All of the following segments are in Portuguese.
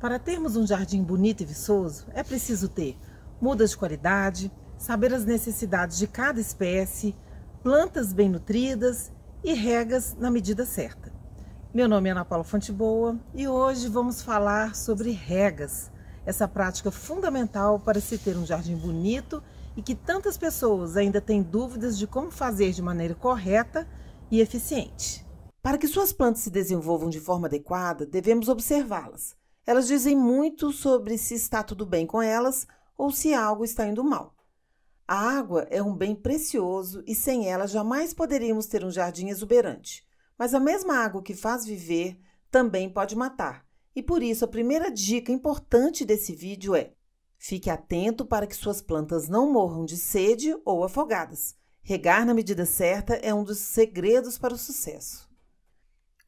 Para termos um jardim bonito e viçoso, é preciso ter mudas de qualidade, saber as necessidades de cada espécie, plantas bem nutridas e regas na medida certa. Meu nome é Ana Paula Fonteboa e hoje vamos falar sobre regas, essa prática fundamental para se ter um jardim bonito e que tantas pessoas ainda têm dúvidas de como fazer de maneira correta e eficiente. Para que suas plantas se desenvolvam de forma adequada, devemos observá-las, elas dizem muito sobre se está tudo bem com elas ou se algo está indo mal. A água é um bem precioso e sem ela jamais poderíamos ter um jardim exuberante. Mas a mesma água que faz viver também pode matar. E por isso a primeira dica importante desse vídeo é: fique atento para que suas plantas não morram de sede ou afogadas. Regar na medida certa é um dos segredos para o sucesso.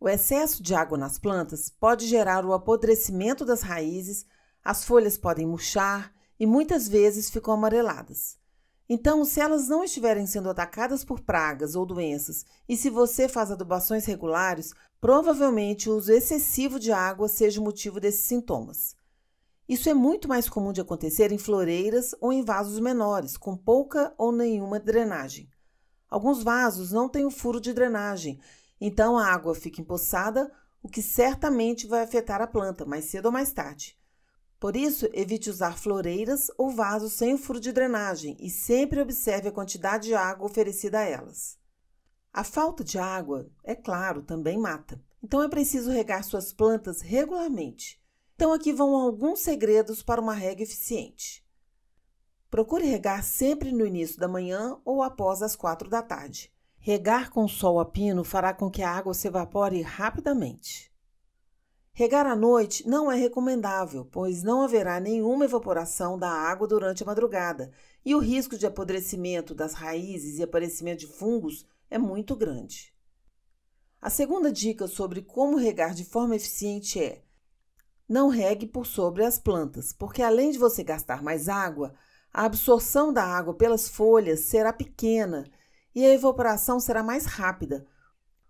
O excesso de água nas plantas pode gerar o apodrecimento das raízes, as folhas podem murchar e muitas vezes ficam amareladas. Então, se elas não estiverem sendo atacadas por pragas ou doenças e se você faz adubações regulares, provavelmente o uso excessivo de água seja o motivo desses sintomas. Isso é muito mais comum de acontecer em floreiras ou em vasos menores, com pouca ou nenhuma drenagem. Alguns vasos não têm o um furo de drenagem então a água fica empoçada, o que certamente vai afetar a planta mais cedo ou mais tarde. Por isso, evite usar floreiras ou vasos sem o furo de drenagem e sempre observe a quantidade de água oferecida a elas. A falta de água, é claro, também mata. Então é preciso regar suas plantas regularmente. Então aqui vão alguns segredos para uma rega eficiente. Procure regar sempre no início da manhã ou após as quatro da tarde. Regar com sol a pino fará com que a água se evapore rapidamente. Regar à noite não é recomendável, pois não haverá nenhuma evaporação da água durante a madrugada e o risco de apodrecimento das raízes e aparecimento de fungos é muito grande. A segunda dica sobre como regar de forma eficiente é: não regue por sobre as plantas, porque além de você gastar mais água, a absorção da água pelas folhas será pequena e a evaporação será mais rápida,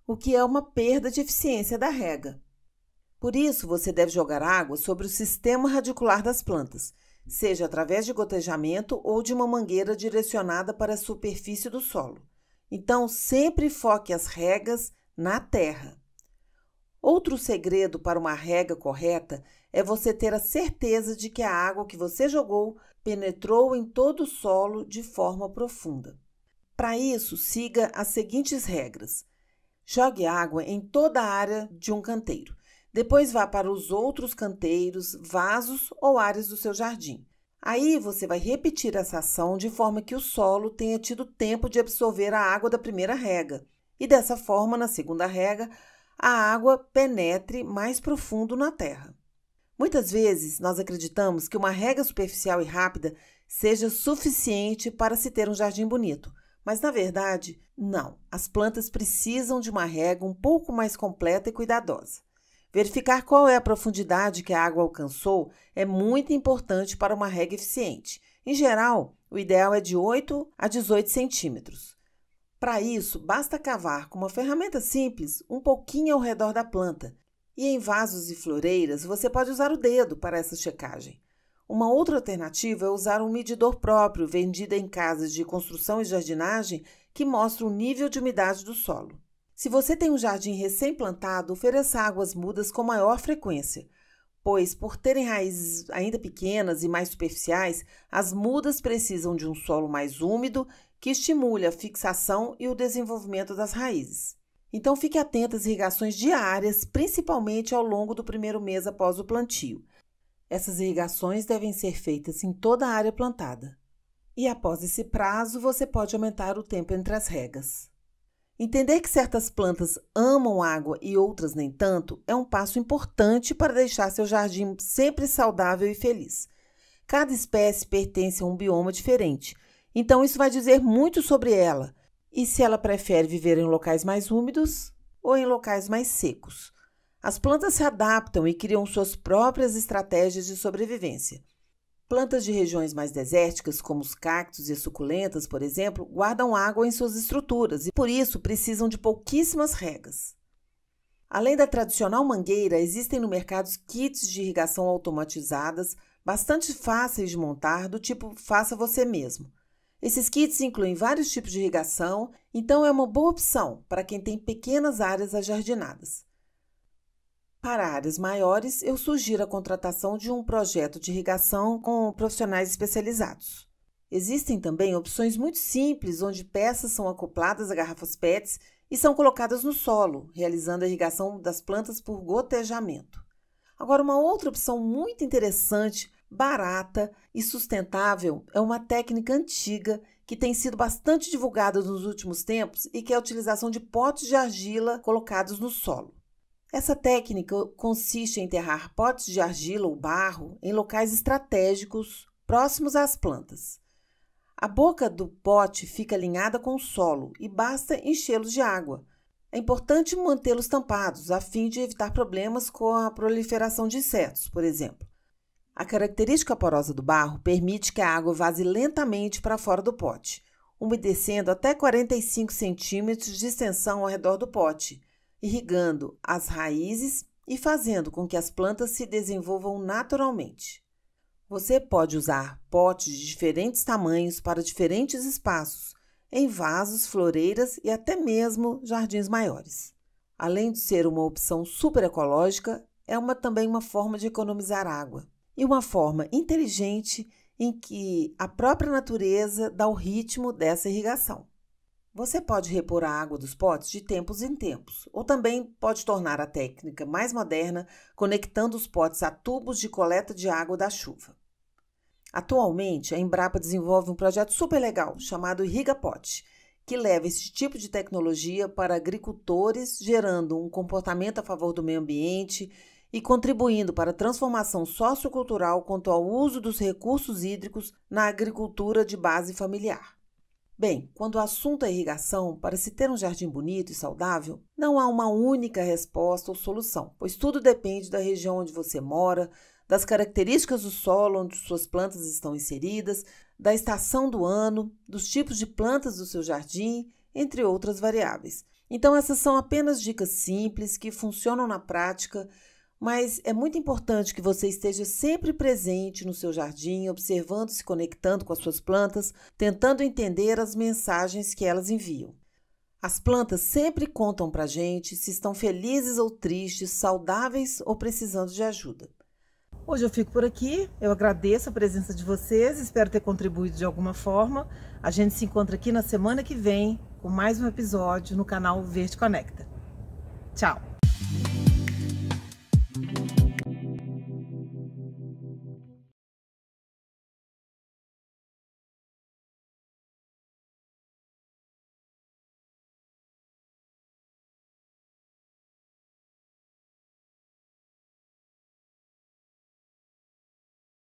o que é uma perda de eficiência da rega. Por isso, você deve jogar água sobre o sistema radicular das plantas, seja através de gotejamento ou de uma mangueira direcionada para a superfície do solo. Então, sempre foque as regas na terra. Outro segredo para uma rega correta é você ter a certeza de que a água que você jogou penetrou em todo o solo de forma profunda. Para isso, siga as seguintes regras. Jogue água em toda a área de um canteiro. Depois vá para os outros canteiros, vasos ou áreas do seu jardim. Aí você vai repetir essa ação de forma que o solo tenha tido tempo de absorver a água da primeira rega. E dessa forma, na segunda rega, a água penetre mais profundo na terra. Muitas vezes nós acreditamos que uma rega superficial e rápida seja suficiente para se ter um jardim bonito. Mas na verdade, não. As plantas precisam de uma rega um pouco mais completa e cuidadosa. Verificar qual é a profundidade que a água alcançou é muito importante para uma rega eficiente. Em geral, o ideal é de 8 a 18 centímetros. Para isso, basta cavar com uma ferramenta simples um pouquinho ao redor da planta. E em vasos e floreiras, você pode usar o dedo para essa checagem. Uma outra alternativa é usar um medidor próprio, vendido em casas de construção e jardinagem, que mostra o nível de umidade do solo. Se você tem um jardim recém-plantado, ofereça águas mudas com maior frequência, pois, por terem raízes ainda pequenas e mais superficiais, as mudas precisam de um solo mais úmido que estimule a fixação e o desenvolvimento das raízes. Então, fique atento às irrigações diárias, principalmente ao longo do primeiro mês após o plantio. Essas irrigações devem ser feitas em toda a área plantada. E após esse prazo, você pode aumentar o tempo entre as regas. Entender que certas plantas amam água e outras nem tanto é um passo importante para deixar seu jardim sempre saudável e feliz. Cada espécie pertence a um bioma diferente, então isso vai dizer muito sobre ela e se ela prefere viver em locais mais úmidos ou em locais mais secos. As plantas se adaptam e criam suas próprias estratégias de sobrevivência. Plantas de regiões mais desérticas, como os cactos e suculentas, por exemplo, guardam água em suas estruturas e, por isso, precisam de pouquíssimas regas. Além da tradicional mangueira, existem no mercado kits de irrigação automatizadas, bastante fáceis de montar, do tipo faça você mesmo. Esses kits incluem vários tipos de irrigação, então é uma boa opção para quem tem pequenas áreas ajardinadas. Para áreas maiores, eu sugiro a contratação de um projeto de irrigação com profissionais especializados. Existem também opções muito simples, onde peças são acopladas a garrafas PETs e são colocadas no solo, realizando a irrigação das plantas por gotejamento. Agora, uma outra opção muito interessante, barata e sustentável é uma técnica antiga que tem sido bastante divulgada nos últimos tempos e que é a utilização de potes de argila colocados no solo. Essa técnica consiste em enterrar potes de argila ou barro em locais estratégicos próximos às plantas. A boca do pote fica alinhada com o solo e basta enchê-los de água. É importante mantê-los tampados a fim de evitar problemas com a proliferação de insetos, por exemplo. A característica porosa do barro permite que a água vaze lentamente para fora do pote, umedecendo até 45 centímetros de extensão ao redor do pote, irrigando as raízes e fazendo com que as plantas se desenvolvam naturalmente. Você pode usar potes de diferentes tamanhos para diferentes espaços, em vasos, floreiras e até mesmo jardins maiores. Além de ser uma opção super ecológica, é uma, também uma forma de economizar água e uma forma inteligente em que a própria natureza dá o ritmo dessa irrigação. Você pode repor a água dos potes de tempos em tempos, ou também pode tornar a técnica mais moderna conectando os potes a tubos de coleta de água da chuva. Atualmente, a Embrapa desenvolve um projeto super legal chamado Irriga Pote, que leva esse tipo de tecnologia para agricultores, gerando um comportamento a favor do meio ambiente e contribuindo para a transformação sociocultural quanto ao uso dos recursos hídricos na agricultura de base familiar. Bem, quando o assunto é irrigação, para se ter um jardim bonito e saudável, não há uma única resposta ou solução, pois tudo depende da região onde você mora, das características do solo onde suas plantas estão inseridas, da estação do ano, dos tipos de plantas do seu jardim, entre outras variáveis. Então, essas são apenas dicas simples que funcionam na prática mas é muito importante que você esteja sempre presente no seu jardim, observando, se conectando com as suas plantas, tentando entender as mensagens que elas enviam. As plantas sempre contam para a gente se estão felizes ou tristes, saudáveis ou precisando de ajuda. Hoje eu fico por aqui, eu agradeço a presença de vocês, espero ter contribuído de alguma forma. A gente se encontra aqui na semana que vem com mais um episódio no canal Verde Conecta. Tchau!